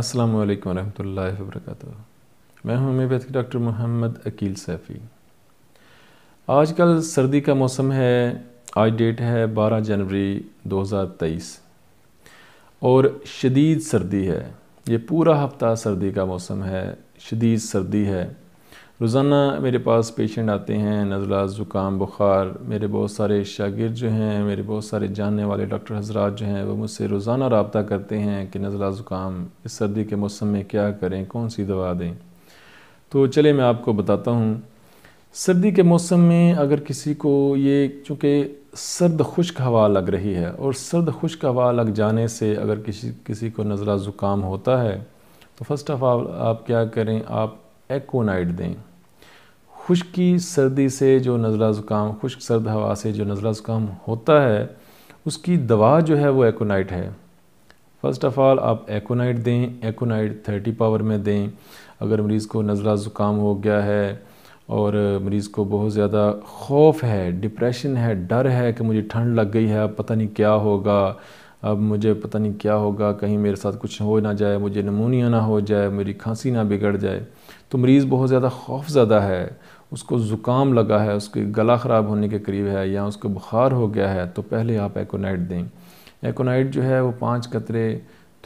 अस्सलाम वालेकुम रहमतुल्लाहि व मैं हूं होम्योपैथिक डॉक्टर मोहम्मद अकील सैफ़ी आजकल सर्दी का मौसम है आज डेट है 12 जनवरी 2023 और शदीद सर्दी है ये पूरा हफ्ता सर्दी का मौसम है शदीद सर्दी है रोज़ाना मेरे पास पेशेंट आते हैं नज़ला ज़ुकाम बुखार मेरे बहुत सारे शागिर जो हैं मेरे बहुत सारे जानने वाले डॉक्टर हजरात जो हैं वो मुझसे रोज़ाना रबता करते हैं कि नज़ला ज़ुकाम इस सर्दी के मौसम में क्या करें कौन सी दवा दें तो चले मैं आपको बताता हूँ सर्दी के मौसम में अगर किसी को ये चूँकि सर्द खुश्क हवा लग रही है और सर्द खुश्क हवा लग जाने से अगर किसी किसी को नज़ला ज़ुकाम होता है तो फ़र्स्ट ऑफ़ आप क्या करें आप एकोनाइट दें खुश्की सर्दी से जो नज़ला ज़ुकाम खुश्क सर्द हवा से जो नज़ला ज़ुकाम होता है उसकी दवा जो है वो एकोनाइट है फ़र्स्ट ऑफ़ ऑल आप एकोनाइट दें एकोनाइट थर्टी पावर में दें अगर मरीज़ को नज़ला ज़ुकाम हो गया है और मरीज़ को बहुत ज़्यादा खौफ है डिप्रेशन है डर है कि मुझे ठंड लग गई है पता नहीं क्या होगा अब मुझे पता नहीं क्या होगा कहीं मेरे साथ कुछ हो ना जाए मुझे नमूनिया ना हो जाए मेरी खांसी ना बिगड़ जाए तो मरीज़ बहुत ज़्यादा खौफ ज़्यादा है उसको ज़ुकाम लगा है उसके गला ख़राब होने के करीब है या उसको बुखार हो गया है तो पहले आप एकोनाइट दें एकोनाइट जो है वो पाँच कतरे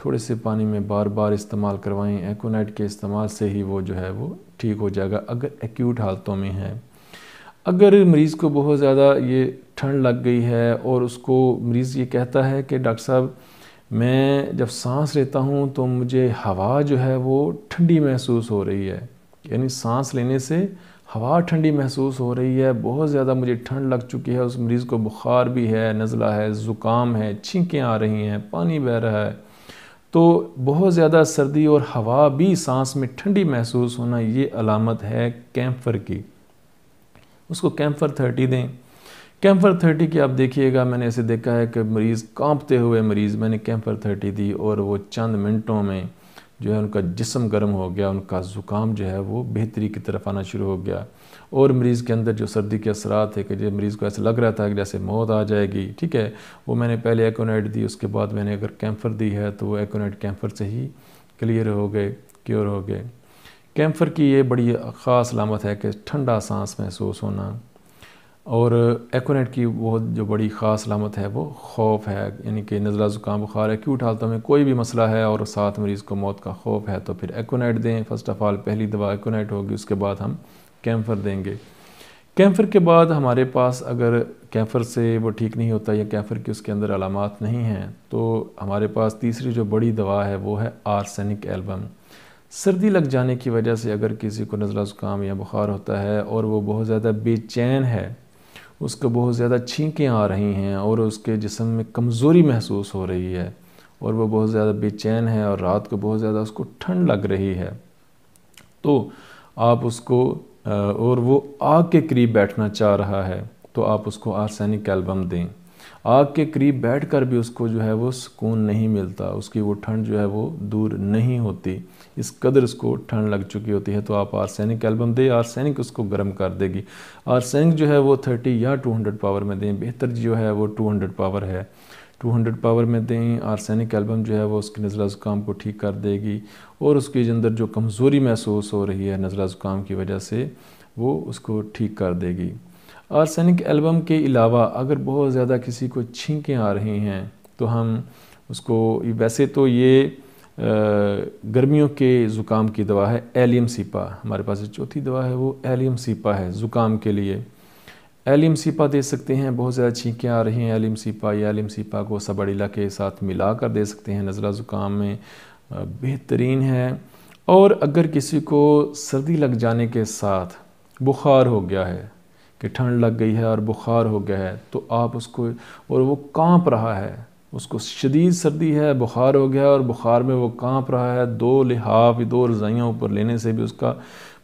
थोड़े से पानी में बार बार इस्तेमाल करवाएं एकोनाइट के इस्तेमाल से ही वो जो है वो ठीक हो जाएगा अगर एक्यूट हालतों में है अगर मरीज़ को बहुत ज़्यादा ये ठंड लग गई है और उसको मरीज़ ये कहता है कि डॉक्टर साहब मैं जब सांस लेता हूँ तो मुझे हवा जो है वो ठंडी महसूस हो रही है यानी सांस लेने से हवा ठंडी महसूस हो रही है बहुत ज़्यादा मुझे ठंड लग चुकी है उस मरीज़ को बुखार भी है नज़ला है ज़ुकाम है छींकें आ रही हैं पानी बह रहा है तो बहुत ज़्यादा सर्दी और हवा भी सांस में ठंडी महसूस होना ये अलामत है कैम्फर की उसको कैम्फर थर्टी दें कैम्फर थर्टी की आप देखिएगा मैंने ऐसे देखा है कि मरीज़ कांपते हुए मरीज़ मैंने कैम्फर थर्टी दी और वो चंद मिनटों में जो है उनका जिसम गर्म हो गया उनका ज़ुकाम जो है वो बेहतरी की तरफ आना शुरू हो गया और मरीज़ के अंदर जो सर्दी के असरात है कि जो मरीज़ को ऐसा लग रहा था कि जैसे मौत आ जाएगी ठीक है वो मैंने पहले एकोनाइट दी उसके बाद मैंने अगर कैम्फर दी है तो वो एकोनाइट कैम्फर से ही क्लियर हो गए क्योर हो गए कैम्फर की ये बड़ी ख़ास लामत है कि ठंडा सांस महसूस होना और एकोनेट की बहुत जो बड़ी ख़ास अलामत है वो खौफ है यानी कि नज़ला ज़ुकाम बुखार एक्यूट हालतों में कोई भी मसला है और साथ मरीज़ को मौत का खौफ है तो फिर एकोनेट दें फ़र्स्ट ऑफ़ ऑल पहली दवा एकोनेट होगी उसके बाद हम कैम्फ़र देंगे कैम्फ़र के बाद हमारे पास अगर कैम्फ़र से वो ठीक नहीं होता या कैम्फ़र की उसके अंदर अलामत नहीं हैं तो हमारे पास तीसरी जो बड़ी दवा है वो है आर्सेनिक एल्बम सर्दी लग जाने की वजह से अगर किसी को नज़ला ज़ुकाम या बुखार होता है और वो बहुत ज़्यादा बेचैन है उसको बहुत ज़्यादा छींकें आ रही हैं और उसके जिसम में कमज़ोरी महसूस हो रही है और वो बहुत ज़्यादा बेचैन है और रात को बहुत ज़्यादा उसको ठंड लग रही है तो आप उसको और वो आग के करीब बैठना चाह रहा है तो आप उसको आर्सैनिक एल्बम दें आग के करीब बैठकर भी उसको जो है वो सुकून नहीं मिलता उसकी वो ठंड जो है वो दूर नहीं होती इस कदर उसको ठंड लग चुकी होती है तो आप आर्सेनिक एल्बम दें आर्सेनिक उसको गर्म कर देगी आर्सेनिक जो है वो थर्टी या टू हंड्रेड पावर में दें बेहतर जो है वो टू हंड्रेड पावर है 200 पावर में दें आर्सेनिक एल्बम जो है वो उसकी नज़ला ज़ुकाम को ठीक कर देगी और उसके अंदर जो कमज़ोरी महसूस हो रही है नज़ला ज़ुकाम की वजह से वो उसको ठीक कर देगी आर्सेनिक एल्बम के अलावा अगर बहुत ज़्यादा किसी को छींकें आ रही हैं तो हम उसको वैसे तो ये गर्मियों के ज़ुकाम की दवा है एलियम सीपा हमारे पास जो चौथी दवा है वो एलियम सीपा है ज़ुकाम के लिए एलियम सीपा दे सकते हैं बहुत ज़्यादा छींकें आ रही हैं एलियम सीपा या एलियम सीपा को सबड़ीला के साथ मिला कर दे सकते हैं नज़ला ज़ुकाम में बेहतरीन है और अगर किसी को सर्दी लग जाने के साथ बुखार हो गया है कि ठंड लग गई है और बुखार हो गया है तो आप उसको और वो कांप रहा है उसको शदीद सर्दी है बुखार हो गया और बुखार में वो कांप रहा है दो लिहाफ दो रज़ाइयाँ ऊपर लेने से भी उसका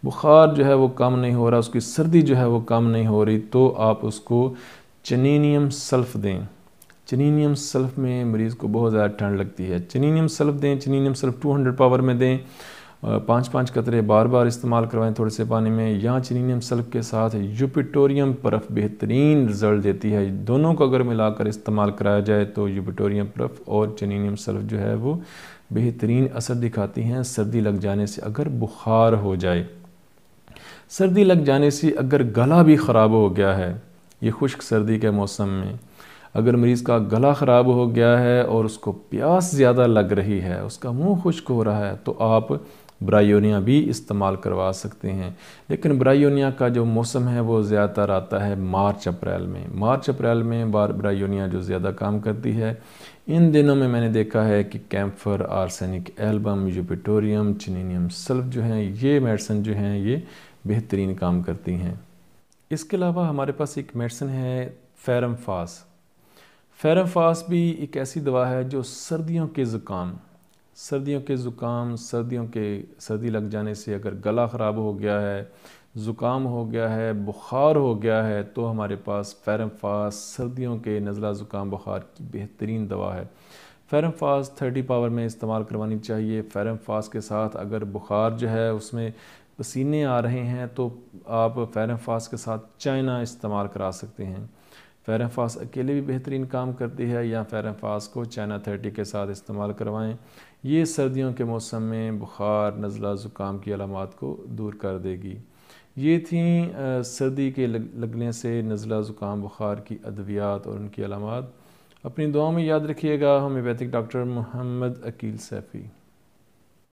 बुखार जो है वो कम नहीं हो रहा उसकी सर्दी जो है वो कम नहीं हो रही तो आप उसको चनीनियम सल्फ़ दें चनीनियम सल्फ़ में मरीज़ को बहुत ज़्यादा ठंड लगती है चनीनियम सल्फ़ दें चनीनियम सल्फ़ 200 पावर में दें पाँच पाँच कतरे बार बार इस्तेमाल करवाएं थोड़े से पानी में या चीनीम सल्फ़ के साथ यूपिटोरियम परफ बेहतरीन रिज़ल्ट देती है दोनों को अगर मिलाकर इस्तेमाल कराया जाए तो यूपिटोरियम परफ और चनीनियम सल्फ जो है वो बेहतरीन असर दिखाती हैं सर्दी लग जाने से अगर बुखार हो जाए सर्दी लग जाने से अगर गला भी ख़राब हो गया है ये खुश्क सर्दी के मौसम में अगर मरीज़ का गला ख़राब हो गया है और उसको प्यास ज़्यादा लग रही है उसका मुंह खुश्क हो रहा है तो आप ब्रायोनिया भी इस्तेमाल करवा सकते हैं लेकिन ब्रायोनिया का जो मौसम है वो ज़्यादातर आता है मार्च अप्रैल में मार्च अप्रैल में बार ब्रायोनिया जो ज़्यादा काम करती है इन दिनों में मैंने देखा है कि camphor arsenic album eupatorium chininum sulph जो हैं ये मेडिसन जो हैं ये बेहतरीन काम करती हैं इसके अलावा हमारे पास एक मेडिसन है फेरमफास फेरमफास भी एक ऐसी दवा है जो सर्दियों के ज़ुकाम सर्दियों के ज़ुकाम सर्दियों के सर्दी लग जाने से अगर गला ख़राब हो गया है ज़ुकाम हो गया है बुखार हो गया है तो हमारे पास फेरमफास सर्दियों के नज़ला ज़ुकाम बुखार की बेहतरीन दवा है फेरमफास थर्टी पावर में इस्तेमाल करवानी चाहिए फेरमफास के साथ अगर बुखार जो है उसमें पसीने आ रहे हैं तो आप फेरमफास के साथ चाइना इस्तेमाल करा सकते हैं फ़ैरन अकेले भी बेहतरीन काम करती है या फ़ैरन को चाइना थर्टी के साथ इस्तेमाल करवाएं ये सर्दियों के मौसम में बुखार नज़ला ज़ुकाम की अलामत को दूर कर देगी ये थी सर्दी के लगने से नज़ला ज़ुकाम बुखार की अद्वियात और उनकी अलामत अपनी दुआ में याद रखिएगा होम्योपैथिक डॉक्टर मोहम्मद अकील सैफ़ी